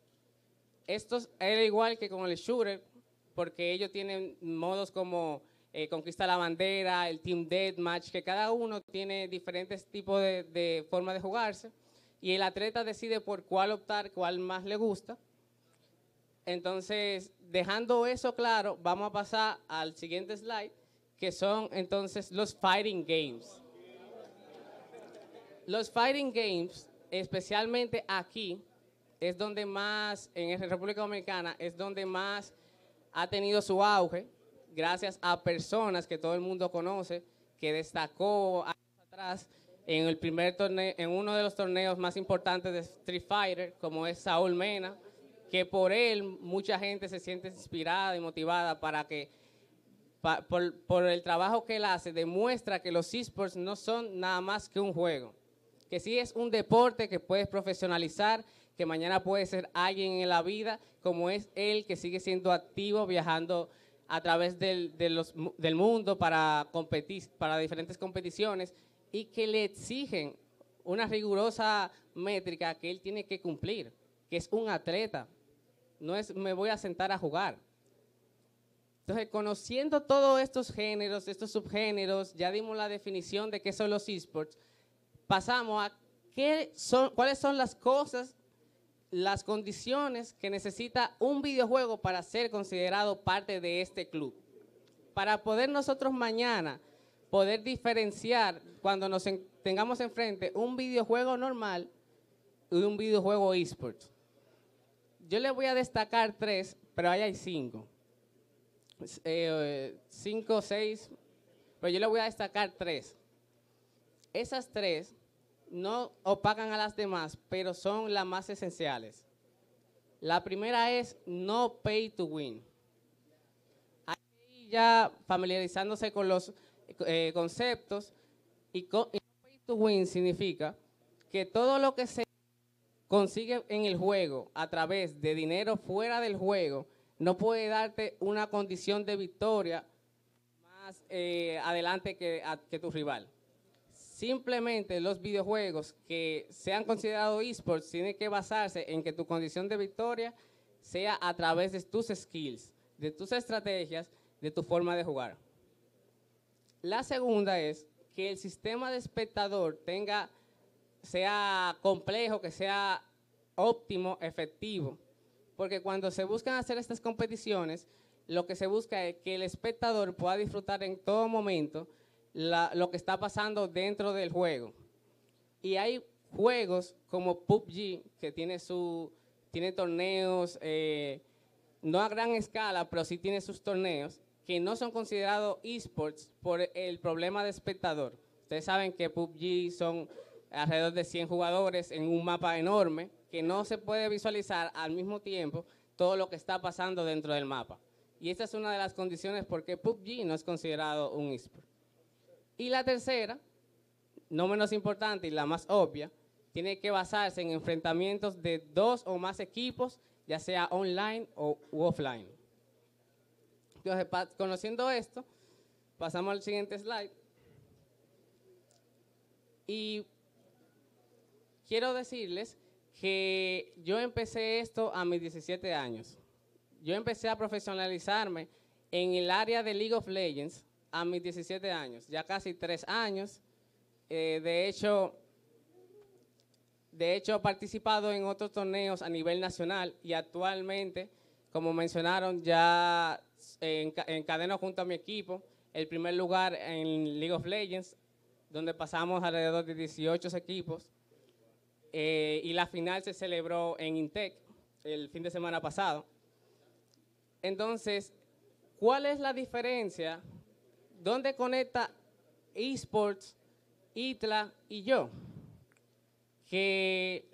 Esto era igual que con el shooter, porque ellos tienen modos como eh, Conquista la Bandera, el Team Deathmatch, que cada uno tiene diferentes tipos de, de formas de jugarse y el atleta decide por cuál optar, cuál más le gusta. Entonces, dejando eso claro, vamos a pasar al siguiente slide, que son entonces los Fighting Games. Los Fighting Games, especialmente aquí, es donde más, en la República Dominicana, es donde más ha tenido su auge gracias a personas que todo el mundo conoce, que destacó años atrás en, el primer torneo, en uno de los torneos más importantes de Street Fighter, como es Saúl Mena, que por él mucha gente se siente inspirada y motivada para que, por, por, el trabajo que él hace, demuestra que los esports no son nada más que un juego, que sí es un deporte que puedes profesionalizar que mañana puede ser alguien en la vida, como es él, que sigue siendo activo, viajando a través del, del mundo para competir, para diferentes competiciones, y que le exigen una rigurosa métrica que él tiene que cumplir, que es un atleta, no es me voy a sentar a jugar. Entonces, conociendo todos estos géneros, estos subgéneros, ya dimos la definición de qué son los esports, pasamos a qué son, cuáles son las cosas las condiciones que necesita un videojuego para ser considerado parte de este club. Para poder nosotros mañana poder diferenciar cuando nos tengamos enfrente un videojuego normal y un videojuego esports. Yo le voy a destacar tres, pero ahí hay cinco. Eh, cinco, seis, pero yo le voy a destacar tres. Esas tres no opacan a las demás, pero son las más esenciales. La primera es no pay to win. Ahí ya familiarizándose con los eh, conceptos, y, con, no pay to win significa que todo lo que se consigue en el juego a través de dinero fuera del juego no puede darte una condición de victoria más eh, adelante que tu rival. Simplemente los videojuegos que sean considerados esports tienen que basarse en que tu condición de victoria sea a través de tus skills, de tus estrategias, de tu forma de jugar. La segunda es que el sistema de espectador tenga, sea complejo, que sea óptimo, efectivo. Porque cuando se buscan hacer estas competiciones, lo que se busca es que el espectador pueda disfrutar en todo momento lo que está pasando dentro del juego. Y hay juegos como PUBG, que tiene, su, tiene torneos, eh, no a gran escala, pero sí tiene sus torneos, que no son considerados esports por el problema de espectador. Ustedes saben que PUBG son alrededor de 100 jugadores en un mapa enorme, que no se puede visualizar al mismo tiempo todo lo que está pasando dentro del mapa. Y esta es una de las condiciones por qué PUBG no es considerado un eSport. Y la tercera, no menos importante y la más obvia, tiene que basarse en enfrentamientos de dos o más equipos, ya sea online o offline. Entonces, conociendo esto, pasamos al siguiente slide. Y quiero decirles que yo empecé esto a mis 17 años. Yo empecé a profesionalizarme en el área de League of Legends a mis 17 años, ya casi tres años. Eh, de hecho, de hecho, he participado en otros torneos a nivel nacional y actualmente, como mencionaron, ya encadeno junto a mi equipo el primer lugar en League of Legends, donde pasamos alrededor de 18 equipos. Eh, y la final se celebró en Intec el fin de semana pasado. Entonces, ¿cuál es la diferencia ¿Dónde conecta eSports, ITLA y yo? Que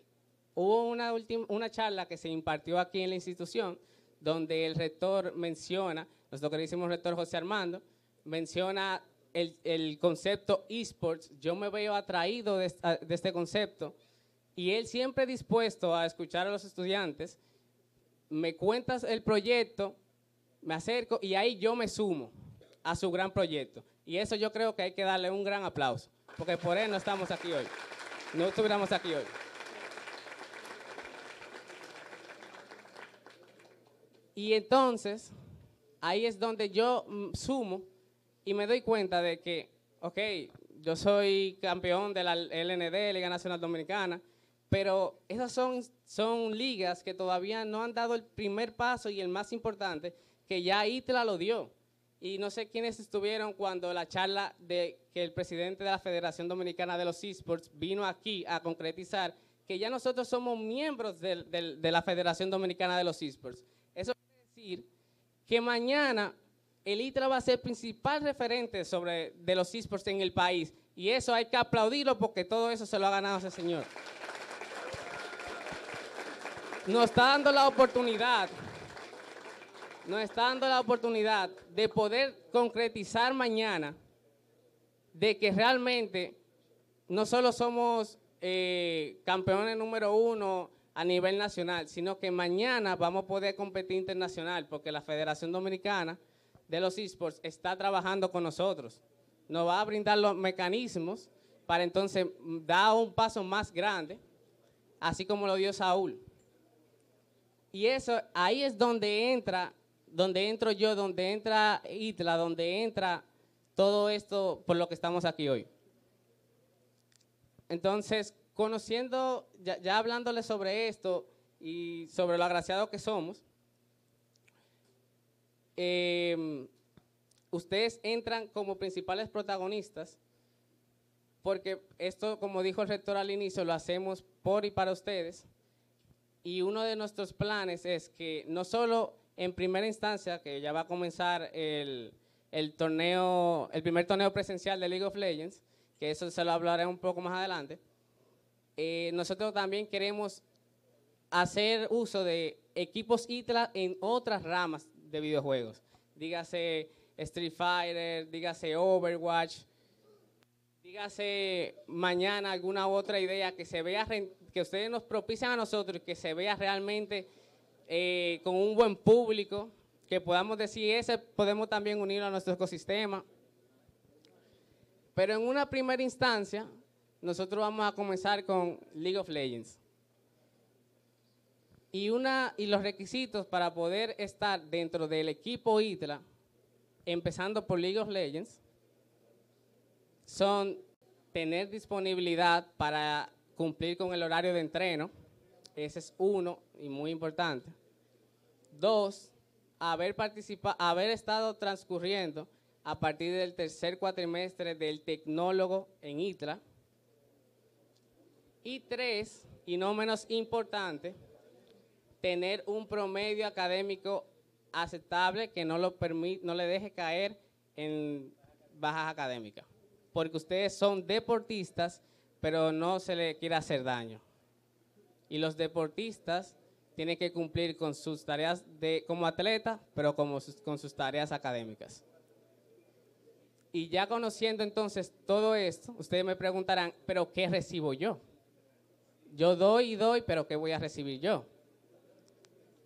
hubo una, una charla que se impartió aquí en la institución donde el rector menciona, nuestro que decimos rector José Armando, menciona el, concepto esports. Yo me veo atraído de, de, este concepto y él siempre dispuesto a escuchar a los estudiantes. Me cuentas el proyecto, me acerco y ahí yo me sumo a su gran proyecto. Y eso yo creo que hay que darle un gran aplauso, porque por él no estamos aquí hoy. No estuviéramos aquí hoy. Y entonces, ahí es donde yo mm, sumo y me doy cuenta de que, ok, yo soy campeón de la LND, Liga Nacional Dominicana, pero esas son, son ligas que todavía no han dado el primer paso y el más importante, que ya la lo dio y no sé quiénes estuvieron cuando la charla de que el presidente de la Federación Dominicana de los Esports vino aquí a concretizar que ya nosotros somos miembros de, la Federación Dominicana de los Esports. Eso quiere decir que mañana el ITRA va a ser principal referente sobre, de los esports en el país. Y eso hay que aplaudirlo porque todo eso se lo ha ganado ese señor. Nos está dando la oportunidad nos está dando la oportunidad de poder concretizar mañana de que realmente no solo somos eh, campeones número uno a nivel nacional, sino que mañana vamos a poder competir internacional porque la Federación Dominicana de los Esports está trabajando con nosotros. Nos va a brindar los mecanismos para entonces dar un paso más grande, así como lo dio Saúl. Y eso, ahí es donde entra donde entro yo, donde entra Itla, donde entra todo esto por lo que estamos aquí hoy. Entonces, conociendo, ya, hablándole sobre esto y sobre lo agraciado que somos, em, ustedes entran como principales protagonistas, porque esto, como dijo el rector al inicio, lo hacemos por y para ustedes. Y uno de nuestros planes es que no solo en primera instancia, que ya va a comenzar el, el, torneo, el primer torneo presencial de League of Legends, que eso se lo hablaré un poco más adelante, eh, nosotros también queremos hacer uso de equipos ITLA en otras ramas de videojuegos. Dígase Street Fighter, dígase Overwatch, dígase mañana alguna otra idea que se vea que ustedes nos propician a nosotros y que se vea realmente eh, con un buen público, que podamos decir ese, podemos también unirlo a nuestro ecosistema. Pero en una primera instancia, nosotros vamos a comenzar con League of Legends. Y, una, y los requisitos para poder estar dentro del equipo ITLA, empezando por League of Legends, son tener disponibilidad para cumplir con el horario de entreno, ese es uno y muy importante. Dos, haber, participado, haber estado transcurriendo a partir del tercer cuatrimestre del tecnólogo en ITRA. Y tres, y no menos importante, tener un promedio académico aceptable que no, lo permite, no le deje caer en bajas académicas. Porque ustedes son deportistas, pero no se le quiere hacer daño y los deportistas tienen que cumplir con sus tareas de, como atleta, pero como con sus tareas académicas. Y ya conociendo entonces todo esto, ustedes me preguntarán, pero ¿qué recibo yo? Yo doy y doy, pero ¿qué voy a recibir yo?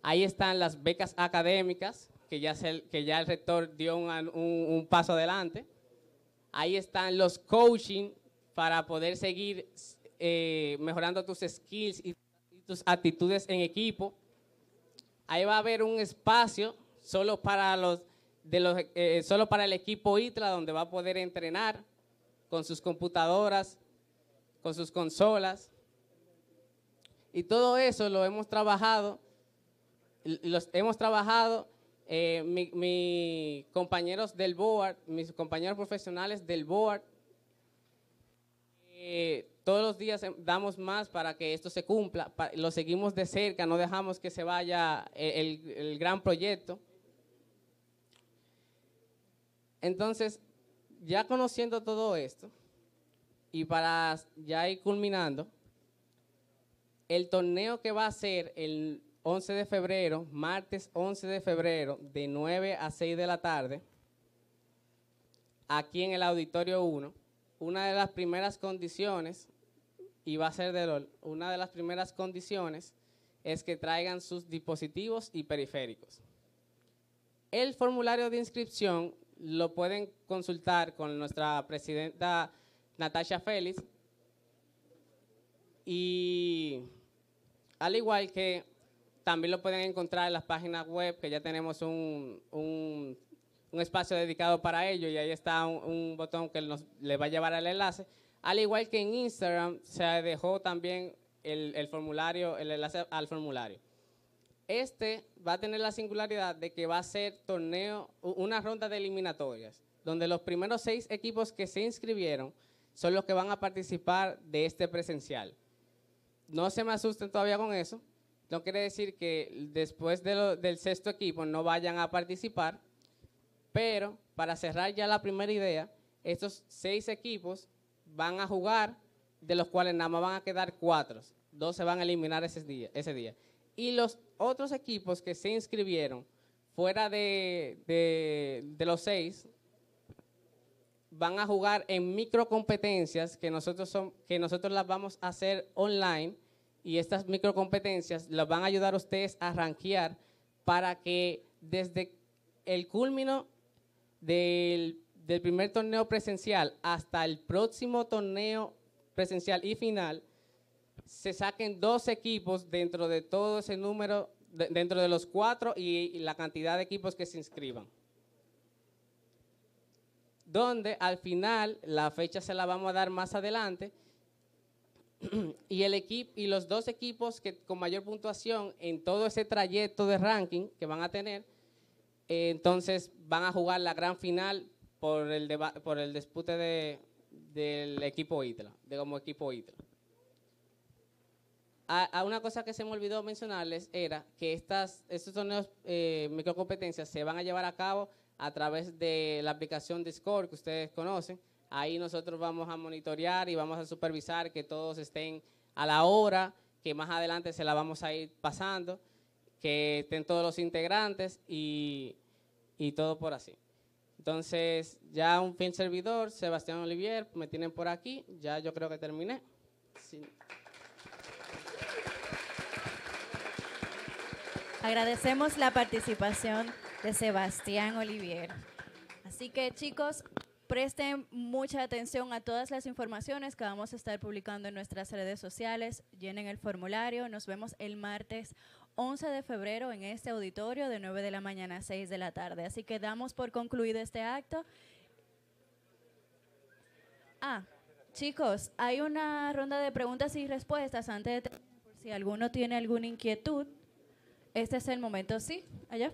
Ahí están las becas académicas, que ya, que ya el rector dio un, paso adelante. Ahí están los coaching para poder seguir eh, mejorando tus skills y tus actitudes en equipo. Ahí va a haber un espacio solo para, los, de los, eh, para el equipo ITRA, donde va a poder entrenar con sus computadoras, con sus consolas. Y todo eso lo hemos trabajado, los hemos trabajado eh, mis compañeros del board, mis compañeros profesionales del board, eh, todos los días em, damos más para que esto se cumpla, lo seguimos de cerca, no dejamos que se vaya el, gran proyecto. Entonces, ya conociendo todo esto, y para ya ir culminando, el torneo que va a ser el 11 de febrero, martes 11 de febrero, de 9 a 6 de la tarde, aquí en el Auditorio 1, una de las primeras condiciones y va a ser de Una de las primeras condiciones es que traigan sus dispositivos y periféricos. El formulario de inscripción lo pueden consultar con nuestra presidenta Natasha Félix y al igual que también lo pueden encontrar en las páginas web que ya tenemos un, espacio dedicado para ello y ahí está un, botón que nos, le va a llevar al enlace al igual que en Instagram, se dejó también el, formulario, el enlace al formulario. Este va a tener la singularidad de que va a ser torneo, una ronda de eliminatorias, donde los primeros seis equipos que se inscribieron son los que van a participar de este presencial. No se me asusten todavía con eso. No quiere decir que después del sexto equipo no vayan a participar, pero para cerrar ya la primera idea, estos seis equipos van a jugar, de los cuales nada más van a quedar cuatro. Dos se van a eliminar ese día. Ese día. Y los otros equipos que se inscribieron fuera de, los seis van a jugar en microcompetencias que nosotros, son, que nosotros las vamos a hacer online y estas microcompetencias las van a ayudar a ustedes a rankear para que desde el culmino del del primer torneo presencial hasta el próximo torneo presencial y final, se saquen dos equipos dentro de todo ese número, dentro de los cuatro y, la cantidad de equipos que se inscriban. Donde al final, la fecha se la vamos a dar más adelante, y, el equipo, y los dos equipos que con mayor puntuación en todo ese trayecto de ranking que van a tener, eh, entonces van a jugar la gran final por el, por el dispute de, del equipo ITLA, de como equipo ITLA. A, una cosa que se me olvidó mencionarles era que estas, estos torneos eh, microcompetencias se van a llevar a cabo a través de la aplicación Discord que ustedes conocen. Ahí nosotros vamos a monitorear y vamos a supervisar que todos estén a la hora, que más adelante se la vamos a ir pasando, que estén todos los integrantes y, y todo por así. Entonces, ya un fin servidor, Sebastián Olivier, me tienen por aquí, ya yo creo que terminé. Agradecemos la participación de Sebastián Olivier. Así que chicos, presten mucha atención a todas las informaciones que vamos a estar publicando en nuestras redes sociales, llenen el formulario, nos vemos el martes 11 de febrero en este auditorio de 9 de la mañana a 6 de la tarde. Así que damos por concluido este acto. Ah, chicos, hay una ronda de preguntas y respuestas antes de... terminar, Si alguno tiene alguna inquietud, este es el momento. Sí, allá.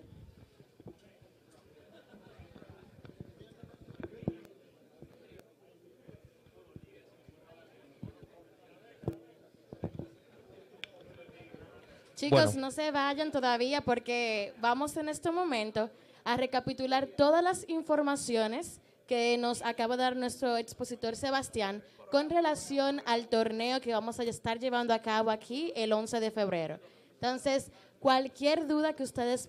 Chicos, no se vayan todavía porque vamos en este momento a recapitular todas las informaciones que nos acaba de dar nuestro expositor Sebastián con relación al torneo que vamos a estar llevando a cabo aquí el 11 de febrero. Entonces, cualquier duda que ustedes